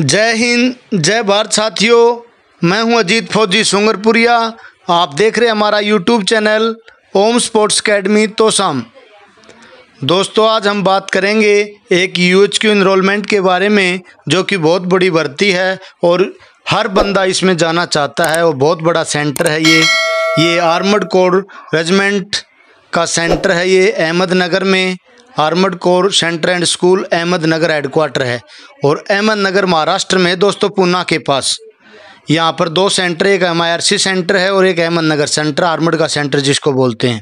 जय हिंद जय भारत साथियों मैं हूं अजीत फौजी सुंगरपुरिया आप देख रहे हैं हमारा YouTube channel Om sports academy तोसम दोस्तों आज हम बात करेंगे एक यू एच क्यू इनरोलमेंट के बारे में जो कि बहुत बड़ी भर्ती है और हर बंदा इसमें जाना चाहता है और बहुत बड़ा सेंटर है ये ये आर्मड कोर रेजिमेंट का सेंटर है ये अहमदनगर में armoured corps centre and school Ahmednagar headquarter है और अहमदनगर महाराष्ट्र में दोस्तों पूना के पास यहाँ पर दो सेंटर एक एम सेंटर है और एक अहमदनगर सेंटर आर्मड का सेंटर जिसको बोलते हैं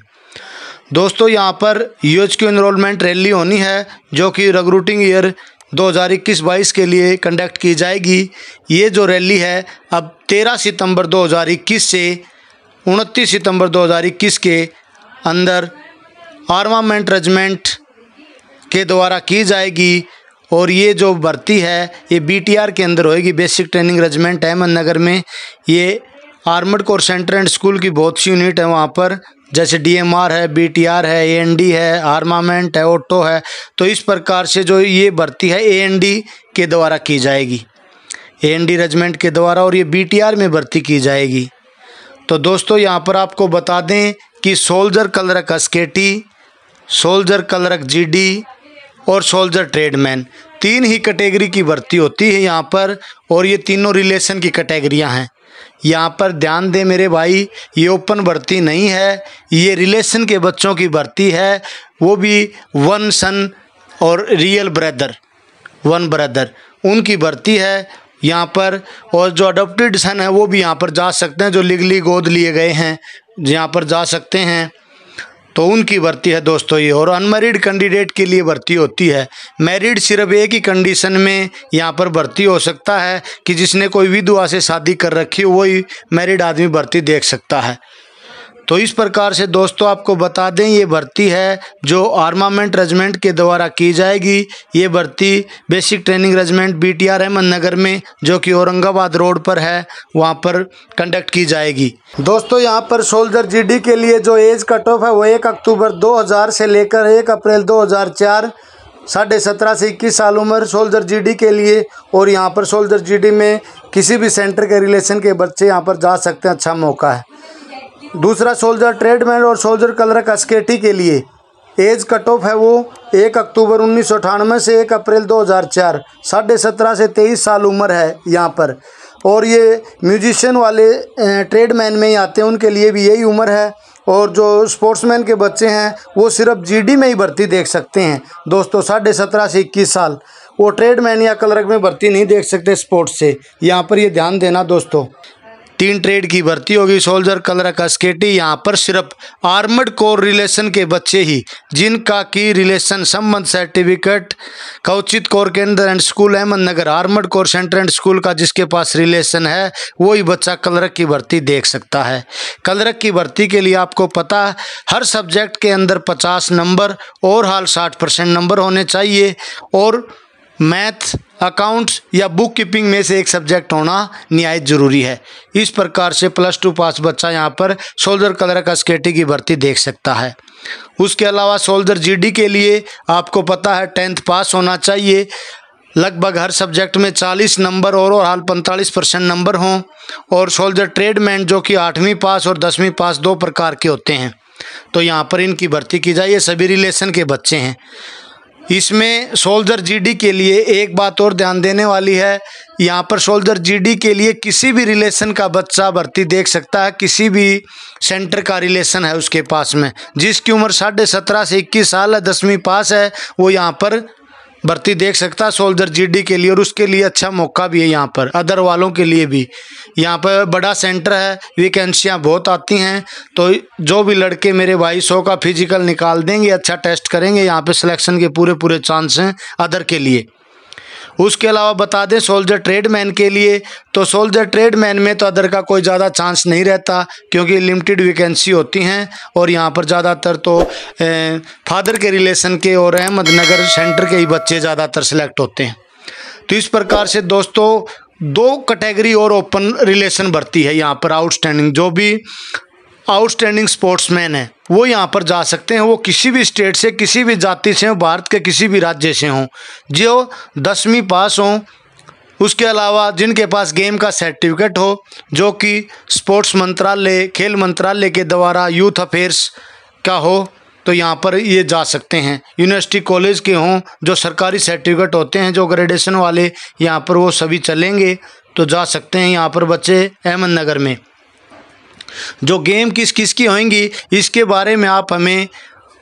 दोस्तों यहाँ पर यू एच इनरोलमेंट रैली होनी है जो कि रिक्रूटिंग ईयर 2021-22 के लिए कंडक्ट की जाएगी ये जो रैली है अब 13 सितंबर 2021 से 29 सितंबर 2021 के अंदर आर्मामेंट रेजिमेंट के द्वारा की जाएगी और ये जो भर्ती है ये बीटीआर के अंदर होएगी बेसिक ट्रेनिंग रेजिमेंट अहमदनगर में ये armoured corps centre and school की बहुत सी यूनिट है वहाँ पर जैसे डीएमआर है बीटीआर है एएनडी है आर्मामेंट है ऑटो है तो इस प्रकार से जो ये भर्ती है एएनडी के द्वारा की जाएगी एएनडी रेजिमेंट के द्वारा और ये बीटीआर में भर्ती की जाएगी तो दोस्तों यहाँ पर आपको बता दें कि soldier clerk S soldier clerk जी और सोल्जर ट्रेडमैन तीन ही कैटेगरी की भर्ती होती है यहाँ पर और ये तीनों रिलेशन की कैटेगरियाँ हैं यहाँ पर ध्यान दें मेरे भाई ये ओपन भर्ती नहीं है ये रिलेशन के बच्चों की भर्ती है वो भी वन सन और रियल ब्रदर वन ब्रदर उनकी भर्ती है यहाँ पर और जो अडोप्टेड सन है वो भी यहाँ पर जा सकते हैं जो लीगली गोद लिए गए हैं यहाँ पर जा सकते हैं तो उनकी भर्ती है दोस्तों ये और अनमेरिड कैंडिडेट के लिए भर्ती होती है मैरिड सिर्फ एक ही कंडीशन में यहाँ पर भर्ती हो सकता है कि जिसने कोई विधवा से शादी कर रखी हो वही मैरिड आदमी भर्ती देख सकता है तो इस प्रकार से दोस्तों आपको बता दें ये भर्ती है जो आर्मामेंट रेजिमेंट के द्वारा की जाएगी ये भर्ती basic training regiment B T R Ahmednagar में जो कि औरंगाबाद रोड पर है वहाँ पर कंडक्ट की जाएगी दोस्तों यहाँ पर सोल्जर जीडी के लिए जो एज कट ऑफ है वो एक अक्टूबर 2000 से लेकर एक अप्रैल 2004 साढ़े सत्रह से इक्कीस साल उम्र सोल्जर जीडी के लिए और यहाँ पर सोल्जर जीडी में किसी भी सेंटर के रिलेशन के बच्चे यहाँ पर जा सकते हैं अच्छा मौका है दूसरा सोल्जर ट्रेडमैन और सोल्जर कलरक स्केटी के लिए एज कट ऑफ है वो एक अक्टूबर उन्नीस से एक अप्रैल 2004 साढ़े सत्रह से तेईस साल उम्र है यहाँ पर और ये म्यूजिशियन वाले ट्रेडमैन में ही आते हैं उनके लिए भी यही उम्र है और जो स्पोर्ट्समैन के बच्चे हैं वो सिर्फ जीडी में ही भर्ती देख सकते हैं दोस्तों साढ़े सत्रह से इक्कीस साल वो ट्रेडमैन या क्लर्क में भर्ती नहीं देख सकते स्पोर्ट्स से यहाँ पर ये ध्यान देना दोस्तों तीन ट्रेड की भर्ती होगी सोल्जर कलर का स्केटी यहाँ पर सिर्फ आर्मड कोर रिलेशन के बच्चे ही जिनका की रिलेशन संबंध सर्टिफिकेट कौचित कोर केंद्र and school Ahmednagar armoured corps centre and school का जिसके पास रिलेशन है वही बच्चा कलरक की भर्ती देख सकता है कलरक की भर्ती के लिए आपको पता हर सब्जेक्ट के अंदर पचास नंबर और हाल साठ परसेंट नंबर होने चाहिए और मैथ अकाउंट्स या बुक कीपिंग में से एक सब्जेक्ट होना निहायत ज़रूरी है इस प्रकार से प्लस टू पास बच्चा यहाँ पर सोल्जर कलर का स्केटी की भर्ती देख सकता है उसके अलावा सोल्जर जीडी के लिए आपको पता है टेंथ पास होना चाहिए लगभग हर सब्जेक्ट में 40 नंबर और और हाल पैंतालीस परसेंट नंबर हों और सोल्जर ट्रेडमैन जो कि आठवीं पास और दसवीं पास दो प्रकार के होते हैं तो यहाँ पर इनकी भर्ती की जाए ये सभी रिलेशन के बच्चे हैं इसमें सोल्जर जीडी के लिए एक बात और ध्यान देने वाली है यहाँ पर सोल्जर जीडी के लिए किसी भी रिलेशन का बच्चा भर्ती देख सकता है किसी भी सेंटर का रिलेशन है उसके पास में जिसकी उम्र साढ़े सत्रह से इक्कीस साल है दसवीं पास है वो यहाँ पर भर्ती देख सकता है सोल्जर जीडी के लिए और उसके लिए अच्छा मौका भी है यहाँ पर अदर वालों के लिए भी यहाँ पर बड़ा सेंटर है वैकेंसियाँ बहुत आती हैं तो जो भी लड़के मेरे भाई सौ का फिजिकल निकाल देंगे अच्छा टेस्ट करेंगे यहाँ पर सिलेक्शन के पूरे पूरे चांस हैं अदर के लिए उसके अलावा बता दें सोल्जर ट्रेडमैन के लिए तो सोल्जर ट्रेडमैन में तो अदर का कोई ज़्यादा चांस नहीं रहता क्योंकि लिमिटेड वैकेंसी होती हैं और यहाँ पर ज़्यादातर तो ए, फादर के रिलेशन के और अहमदनगर सेंटर के ही बच्चे ज़्यादातर सेलेक्ट होते हैं तो इस प्रकार से दोस्तों दो कैटेगरी और ओपन रिलेशन बढ़ती है यहाँ पर आउटस्टैंडिंग जो भी आउटस्टैंडिंग स्पोर्ट्समैन है वो यहाँ पर जा सकते हैं वो किसी भी स्टेट से किसी भी जाति से हों भारत के किसी भी राज्य से हों जो दसवीं पास हों उसके अलावा जिनके पास गेम का सर्टिफिकेट हो जो कि स्पोर्ट्स मंत्रालय खेल मंत्रालय के द्वारा यूथ अफेयर्स का हो तो यहाँ पर ये जा सकते हैं यूनिवर्सिटी कॉलेज के हों जो सरकारी सर्टिफिकेट होते हैं जो ग्रेजुएशन वाले यहाँ पर वो सभी चलेंगे तो जा सकते हैं यहाँ पर बच्चे अहमदनगर में जो गेम किस किस की होंगी इसके बारे में आप हमें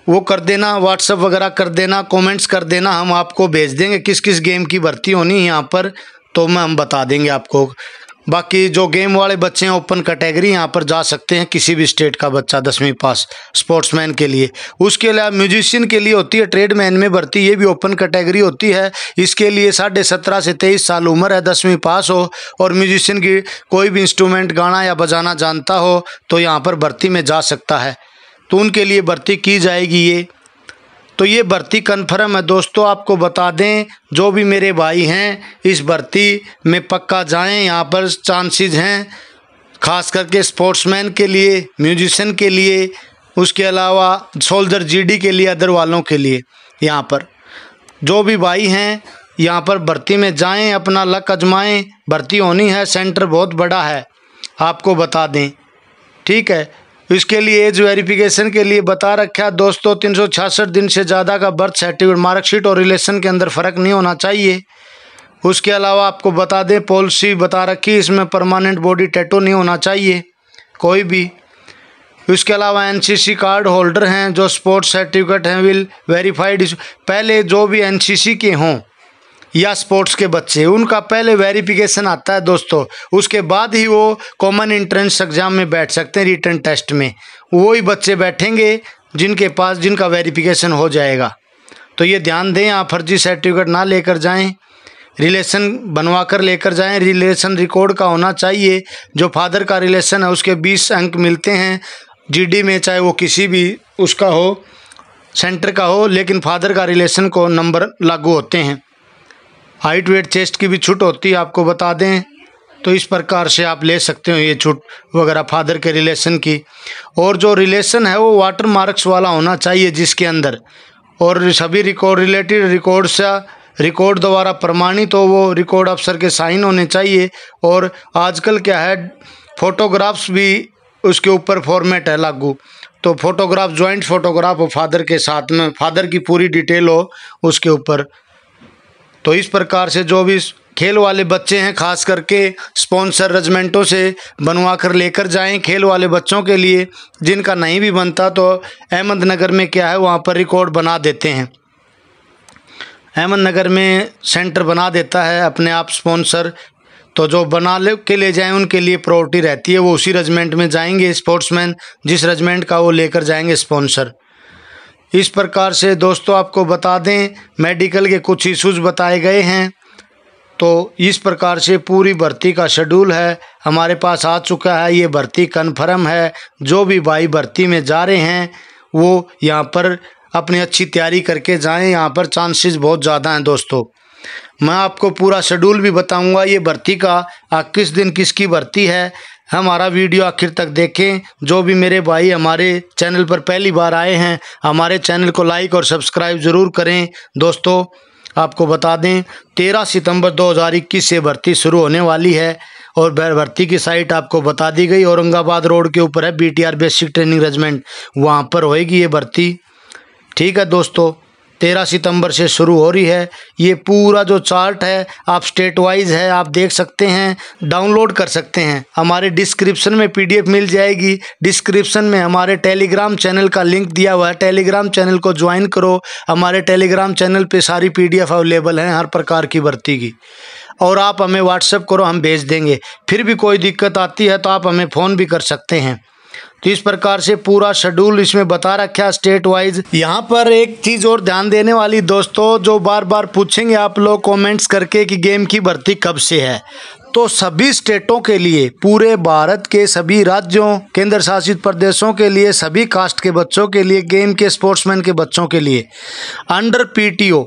वो कर देना व्हाट्सअप वगैरह कर देना कमेंट्स कर देना हम आपको भेज देंगे किस किस गेम की भर्ती होनी यहाँ पर तो मैं हम बता देंगे आपको बाकी जो गेम वाले बच्चे हैं ओपन कैटेगरी यहाँ पर जा सकते हैं किसी भी स्टेट का बच्चा दसवीं पास स्पोर्ट्समैन के लिए उसके अलावा म्यूजिशियन के लिए होती है ट्रेडमैन में भर्ती ये भी ओपन कैटेगरी होती है इसके लिए साढ़े सत्रह से तेईस साल उम्र है दसवीं पास हो और म्यूजिशियन की कोई भी इंस्ट्रूमेंट गाना या बजाना जानता हो तो यहाँ पर भर्ती में जा सकता है तो उनके लिए भर्ती की जाएगी ये तो ये भर्ती कन्फर्म है दोस्तों आपको बता दें जो भी मेरे भाई हैं इस भर्ती में पक्का जाएं यहाँ पर चांसेस हैं खास करके स्पोर्ट्समैन के लिए म्यूजिशन के लिए उसके अलावा सोल्जर जीडी के लिए अदर वालों के लिए यहाँ पर जो भी भाई हैं यहाँ पर भर्ती में जाएं अपना लक अजमाएं भर्ती होनी है सेंटर बहुत बड़ा है आपको बता दें ठीक है इसके लिए एज वेरिफिकेशन के लिए बता रखा दोस्तों तीन दिन से ज़्यादा का बर्थ सर्टिफिकेट मार्कशीट और रिलेशन के अंदर फ़र्क नहीं होना चाहिए उसके अलावा आपको बता दें पॉलिसी बता रखी इसमें परमानेंट बॉडी टैटो नहीं होना चाहिए कोई भी इसके अलावा एनसीसी कार्ड होल्डर हैं जो स्पोर्ट्स सर्टिफिकेट हैं विल वेरीफाइड पहले जो भी एनसीसी के हों या स्पोर्ट्स के बच्चे उनका पहले वेरिफिकेशन आता है दोस्तों उसके बाद ही वो कॉमन इंट्रेंस एग्ज़ाम में बैठ सकते हैं रिटर्न टेस्ट में वो ही बच्चे बैठेंगे जिनके पास जिनका वेरिफिकेशन हो जाएगा तो ये ध्यान दें आप फर्जी सर्टिफिकेट ना लेकर जाएं रिलेशन बनवा कर लेकर जाएं रिलेशन रिकॉर्ड का होना चाहिए जो फादर का रिलेशन है उसके बीस अंक मिलते हैं जीडी में चाहे वो किसी भी उसका हो सेंटर का हो लेकिन फादर का रिलेशन को नंबर लागू होते हैं हाइट वेट चेस्ट की भी छूट होती है आपको बता दें तो इस प्रकार से आप ले सकते हो ये छूट वगैरह फादर के रिलेशन की और जो रिलेशन है वो वाटर मार्क्स वाला होना चाहिए जिसके अंदर और सभी रिकॉर्ड रिलेटेड रिकॉर्ड से रिकॉर्ड द्वारा प्रमाणित हो वो रिकॉर्ड अफसर के साइन होने चाहिए और आजकल क्या है फोटोग्राफ्स भी उसके ऊपर फॉर्मेट है लागू तो फोटोग्राफ जॉइंट फोटोग्राफ हो फादर के साथ में फादर की पूरी डिटेल हो उसके ऊपर तो इस प्रकार से जो भी खेल वाले बच्चे हैं खास करके स्पॉन्सर रेजिमेंटों से बनवा कर लेकर जाएं खेल वाले बच्चों के लिए जिनका नहीं भी बनता तो अहमदनगर में क्या है वहाँ पर रिकॉर्ड बना देते हैं अहमदनगर में सेंटर बना देता है अपने आप स्पॉन्सर तो जो बना ले के ले जाएं उनके लिए प्रायोरिटी रहती है वो उसी रेजिमेंट में जाएंगे स्पोर्ट्समैन जिस रेजिमेंट का वो लेकर जाएंगे स्पॉन्सर इस प्रकार से दोस्तों आपको बता दें मेडिकल के कुछ इशूज बताए गए हैं तो इस प्रकार से पूरी भर्ती का शेड्यूल है हमारे पास आ चुका है ये भर्ती कन्फर्म है जो भी भाई भर्ती में जा रहे हैं वो यहाँ पर अपनी अच्छी तैयारी करके जाएं यहाँ पर चांसेस बहुत ज़्यादा हैं दोस्तों मैं आपको पूरा शेड्यूल भी बताऊंगा ये भर्ती का आ, किस दिन किसकी भर्ती है हमारा वीडियो आखिर तक देखें जो भी मेरे भाई हमारे चैनल पर पहली बार आए हैं हमारे चैनल को लाइक और सब्सक्राइब ज़रूर करें दोस्तों आपको बता दें 13 सितंबर 2021 से भर्ती शुरू होने वाली है और भर्ती की साइट आपको बता दी गई औरंगाबाद रोड के ऊपर है बीटीआर बेसिक ट्रेनिंग रेजमेंट वहाँ पर होएगी ये भर्ती ठीक है दोस्तों तेरह सितंबर से शुरू हो रही है ये पूरा जो चार्ट है आप स्टेट वाइज है आप देख सकते हैं डाउनलोड कर सकते हैं हमारे डिस्क्रिप्शन में पीडीएफ मिल जाएगी डिस्क्रिप्शन में हमारे टेलीग्राम चैनल का लिंक दिया हुआ है टेलीग्राम चैनल को ज्वाइन करो हमारे टेलीग्राम चैनल पर सारी पी अवेलेबल हैं हर प्रकार की भर्ती की और आप हमें व्हाट्सएप करो हम भेज देंगे फिर भी कोई दिक्कत आती है तो आप हमें फ़ोन भी कर सकते हैं तो इस प्रकार से पूरा शेड्यूल इसमें बता रखा है स्टेट वाइज यहाँ पर एक चीज और ध्यान देने वाली दोस्तों जो बार बार पूछेंगे आप लोग कमेंट्स करके कि गेम की भर्ती कब से है तो सभी स्टेटों के लिए पूरे भारत के सभी राज्यों केंद्र शासित प्रदेशों के लिए सभी कास्ट के बच्चों के लिए गेम के स्पोर्ट्समैन के बच्चों के लिए अंडर पीटीओ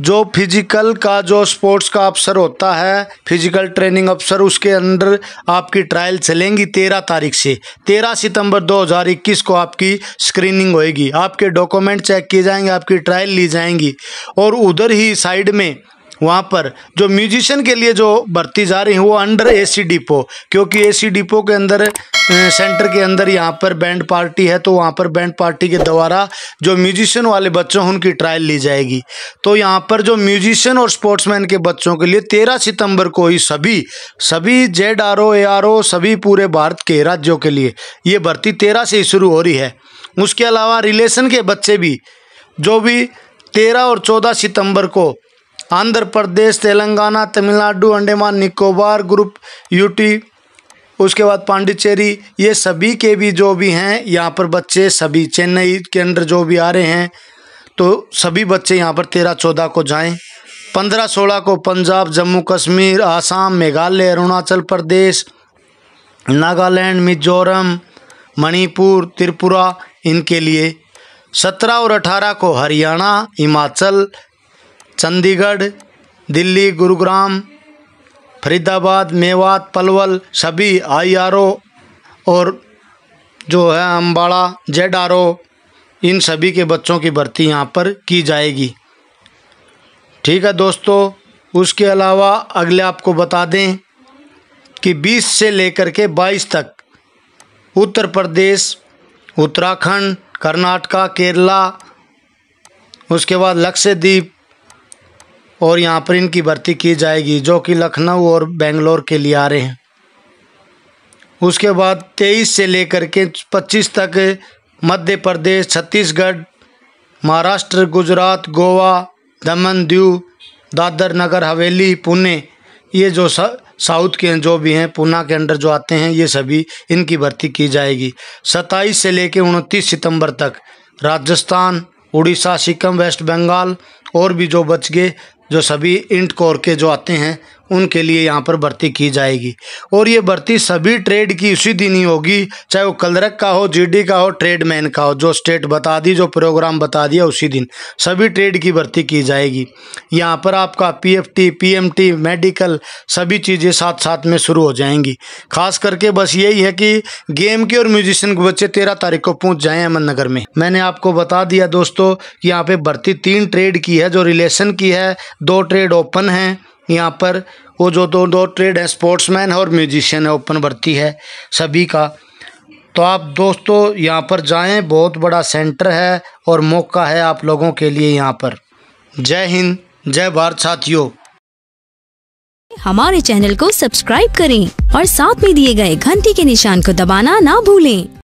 जो फिजिकल का जो स्पोर्ट्स का अफसर होता है फिजिकल ट्रेनिंग अफसर उसके अंडर आपकी ट्रायल चलेंगी तेरह तारीख से तेरह सितंबर 2021 को आपकी स्क्रीनिंग होएगी आपके डॉक्यूमेंट चेक किए जाएंगे आपकी ट्रायल ली जाएंगी और उधर ही साइड में वहाँ पर जो म्यूजिशियन के लिए जो भर्ती जा रही है वो अंडर एसी डिपो क्योंकि एसी डिपो के अंदर सेंटर के अंदर यहाँ पर बैंड पार्टी है तो वहाँ पर बैंड पार्टी के द्वारा जो म्यूजिशियन वाले बच्चों उनकी ट्रायल ली जाएगी तो यहाँ पर जो म्यूजिशियन और स्पोर्ट्समैन के बच्चों के लिए तेरह सितंबर को ही सभी सभी Z R O A R O सभी पूरे भारत के राज्यों के लिए ये भर्ती तेरह से ही शुरू हो रही है उसके अलावा रिलेशन के बच्चे भी जो भी तेरह और चौदह सितंबर को आंध्र प्रदेश तेलंगाना तमिलनाडु अंडमान निकोबार ग्रुप यूटी उसके बाद पांडिचेरी ये सभी के भी जो भी हैं यहाँ पर बच्चे सभी चेन्नई के अंदर जो भी आ रहे हैं तो सभी बच्चे यहाँ पर तेरह चौदह को जाएं पंद्रह सोलह को पंजाब जम्मू कश्मीर आसाम मेघालय अरुणाचल प्रदेश नागालैंड मिजोरम मणिपुर त्रिपुरा इनके लिए सत्रह और अठारह को हरियाणा हिमाचल चंडीगढ़ दिल्ली गुरुग्राम फरीदाबाद मेवात पलवल सभी आई आर ओ और जो है अम्बाड़ा जेड आर ओ इन सभी के बच्चों की भर्ती यहाँ पर की जाएगी ठीक है दोस्तों उसके अलावा अगले आपको बता दें कि 20 से लेकर के 22 तक उत्तर प्रदेश उत्तराखंड कर्नाटका केरला उसके बाद लक्षद्वीप और यहाँ पर इनकी भर्ती की जाएगी जो कि लखनऊ और बेंगलोर के लिए आ रहे हैं उसके बाद 23 से लेकर के 25 तक मध्य प्रदेश छत्तीसगढ़ महाराष्ट्र गुजरात गोवा दमन दीव दादर नगर हवेली पुणे ये जो साउथ के जो भी हैं पूना के अंडर जो आते हैं ये सभी इनकी भर्ती की जाएगी 27 से लेकर उनतीस सितंबर तक राजस्थान उड़ीसा सिक्किम वेस्ट बंगाल और भी जो बच गए जो सभी इंट कोर के जो आते हैं उनके लिए यहाँ पर भर्ती की जाएगी और ये भर्ती सभी ट्रेड की उसी दिन ही होगी चाहे वो कलरक का हो जीडी का हो ट्रेड मैन का हो जो स्टेट बता दी जो प्रोग्राम बता दिया उसी दिन सभी ट्रेड की भर्ती की जाएगी यहाँ पर आपका पीएफटी पीएमटी मेडिकल सभी चीज़ें साथ साथ में शुरू हो जाएंगी खास करके बस यही है कि गेम के और म्यूजिशियन के बच्चे तेरह तारीख को पहुँच जाएँ अहमदनगर में मैंने आपको बता दिया दोस्तों यहाँ पर भर्ती तीन ट्रेड की है जो रिलेशन की है दो ट्रेड ओपन हैं यहाँ पर वो जो दो दो ट्रेड है स्पोर्ट्समैन मैन और म्यूजिशियन है ओपन भर्ती है सभी का तो आप दोस्तों यहाँ पर जाएं बहुत बड़ा सेंटर है और मौका है आप लोगों के लिए यहाँ पर जय हिंद जय भारत साथियों हमारे चैनल को सब्सक्राइब करें और साथ में दिए गए घंटी के निशान को दबाना ना भूलें